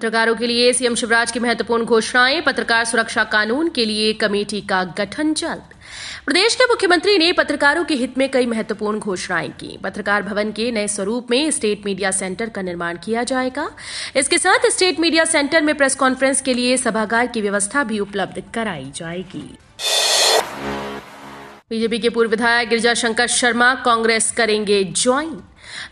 पत्रकारों के लिए सीएम शिवराज की महत्वपूर्ण घोषणाएं पत्रकार सुरक्षा कानून के लिए कमेटी का गठन जल्द प्रदेश के मुख्यमंत्री ने पत्रकारों के हित में कई महत्वपूर्ण घोषणाएं की पत्रकार भवन के नए स्वरूप में स्टेट मीडिया सेंटर का निर्माण किया जाएगा इसके साथ स्टेट मीडिया सेंटर में प्रेस कॉन्फ्रेंस के लिए सभागार की व्यवस्था भी उपलब्ध कराई जाएगी बीजेपी के पूर्व विधायक गिरिजा शंकर शर्मा कांग्रेस करेंगे ज्वाइन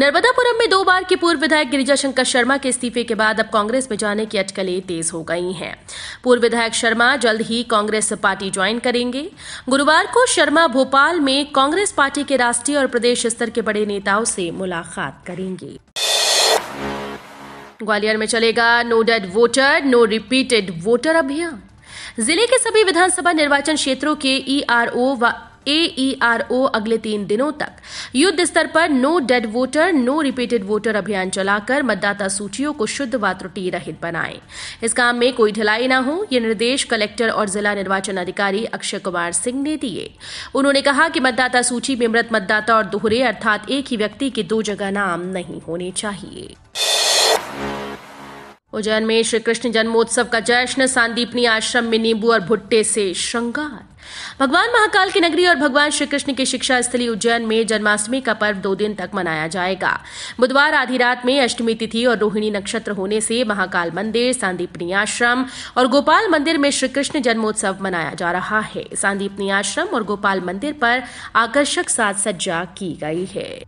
नर्मदापुरम में दो बार के पूर्व विधायक गिरिजा शंकर शर्मा के इस्तीफे के बाद अब कांग्रेस में जाने की अटकलें तेज हो गई हैं पूर्व विधायक शर्मा जल्द ही कांग्रेस पार्टी ज्वाइन करेंगे गुरुवार को शर्मा भोपाल में कांग्रेस पार्टी के राष्ट्रीय और प्रदेश स्तर के बड़े नेताओं से मुलाकात करेंगे ग्वालियर में चलेगा no dead voter no repeated voter अभियान जिले के सभी विधानसभा निर्वाचन क्षेत्रों के ईआरओ व एईआरओ e अगले तीन दिनों तक युद्ध स्तर पर no dead voter no repeated voter अभियान चलाकर मतदाता सूचियों को शुद्ध व त्रुटि रहित बनाएं इस काम में कोई ढिलाई न हो ये निर्देश कलेक्टर और जिला निर्वाचन अधिकारी अक्षय कुमार सिंह ने दिए उन्होंने कहा कि मतदाता सूची में मृत मतदाता और दोहरे अर्थात एक ही व्यक्ति के दो जगह नाम नहीं होने चाहिए उज्जैन में श्री कृष्ण जन्मोत्सव का जश्न सांदीपनी आश्रम में नींबू और भुट्टे से श्रृंगार भगवान महाकाल की नगरी और भगवान श्री कृष्ण की शिक्षा स्थली उज्जैन में जन्माष्टमी का पर्व दो दिन तक मनाया जाएगा बुधवार आधी रात में अष्टमी तिथि और रोहिणी नक्षत्र होने से महाकाल मंदिर सांदीपनी आश्रम और गोपाल मंदिर में श्री कृष्ण जन्मोत्सव मनाया जा रहा है सांदीपनी आश्रम और गोपाल मंदिर पर आकर्षक साज सज्जा की गई है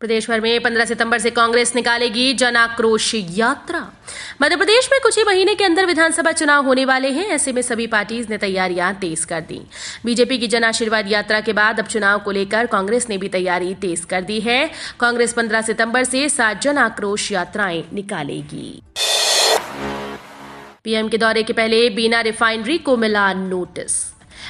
प्रदेश भर में 15 सितंबर से कांग्रेस निकालेगी जन आक्रोश यात्रा मध्य प्रदेश में कुछ ही महीने के अंदर विधानसभा चुनाव होने वाले हैं ऐसे में सभी पार्टीज ने तैयारियां तेज कर दी बीजेपी की जन आशीर्वाद यात्रा के बाद अब चुनाव को लेकर कांग्रेस ने भी तैयारी तेज कर दी है कांग्रेस पंद्रह सितम्बर से सात जन आक्रोश यात्राएं निकालेगी पीएम के दौरे के पहले बीना रिफाइनरी को मिला नोटिस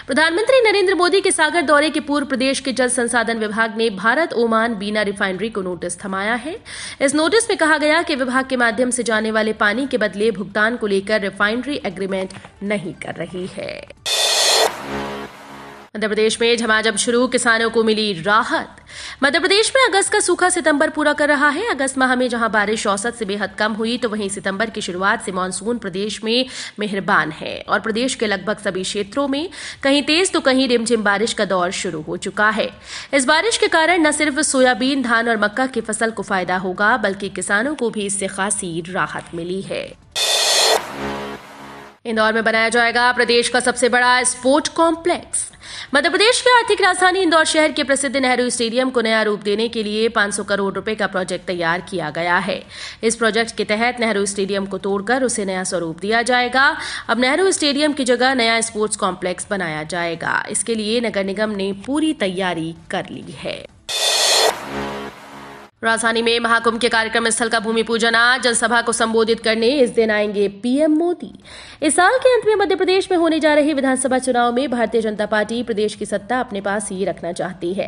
प्रधानमंत्री नरेंद्र मोदी के सागर दौरे के पूर्व प्रदेश के जल संसाधन विभाग ने भारत ओमान बीना रिफाइनरी को नोटिस थमाया है इस नोटिस में कहा गया कि विभाग के माध्यम से जाने वाले पानी के बदले भुगतान को लेकर रिफाइनरी एग्रीमेंट नहीं कर रही है मध्य प्रदेश में झमाझम शुरू किसानों को मिली राहत मध्य प्रदेश में अगस्त का सूखा सितंबर पूरा कर रहा है अगस्त माह में जहां बारिश औसत से बेहद कम हुई तो वहीं सितंबर की शुरुआत से मानसून प्रदेश में मेहरबान है और प्रदेश के लगभग सभी क्षेत्रों में कहीं तेज तो कहीं रिमझिम बारिश का दौर शुरू हो चुका है इस बारिश के कारण न सिर्फ सोयाबीन धान और मक्का की फसल को फायदा होगा बल्कि किसानों को भी इससे खासी राहत मिली है इंदौर में बनाया जाएगा प्रदेश का सबसे बड़ा स्पोर्ट कॉम्प्लेक्स मध्य प्रदेश की आर्थिक राजधानी इंदौर शहर के प्रसिद्ध नेहरू स्टेडियम को नया रूप देने के लिए 500 करोड़ रुपए का प्रोजेक्ट तैयार किया गया है इस प्रोजेक्ट के तहत नेहरू स्टेडियम को तोड़कर उसे नया स्वरूप दिया जाएगा अब नेहरू स्टेडियम की जगह नया स्पोर्ट्स कॉम्प्लेक्स बनाया जाएगा इसके लिए नगर निगम ने पूरी तैयारी कर ली है राजधानी में महाकुंभ के कार्यक्रम स्थल का भूमि पूजन आज जनसभा को संबोधित करने इस दिन आएंगे पीएम मोदी इस साल के अंत में मध्य प्रदेश में होने जा रहे विधानसभा चुनाव में भारतीय जनता पार्टी प्रदेश की सत्ता अपने पास ही रखना चाहती है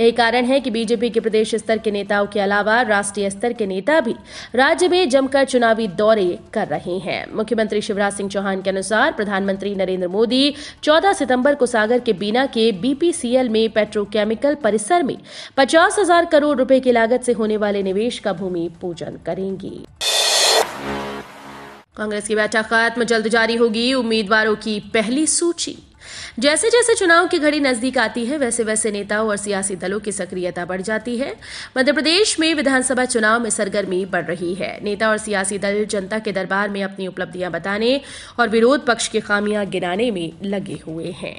यही कारण है कि बीजेपी के प्रदेश स्तर के नेताओं के अलावा राष्ट्रीय स्तर के नेता भी राज्य में जमकर चुनावी दौरे कर रहे हैं मुख्यमंत्री शिवराज सिंह चौहान के अनुसार प्रधानमंत्री नरेंद्र मोदी चौदह सितम्बर को सागर के बीना के बीपीसीएल में पेट्रोकेमिकल परिसर में पचास हजार करोड़ रूपये की लागत से से होने वाले निवेश का भूमि पूजन करेंगी कांग्रेस की बैठक खत्म जल्द जारी होगी उम्मीदवारों की पहली सूची जैसे जैसे चुनाव की घड़ी नजदीक आती है वैसे वैसे नेताओं और सियासी दलों की सक्रियता बढ़ जाती है मध्य प्रदेश में विधानसभा चुनाव में सरगर्मी बढ़ रही है नेता और सियासी दल जनता के दरबार में अपनी उपलब्धियां बताने और विरोध पक्ष की खामियां गिनाने में लगे हुए हैं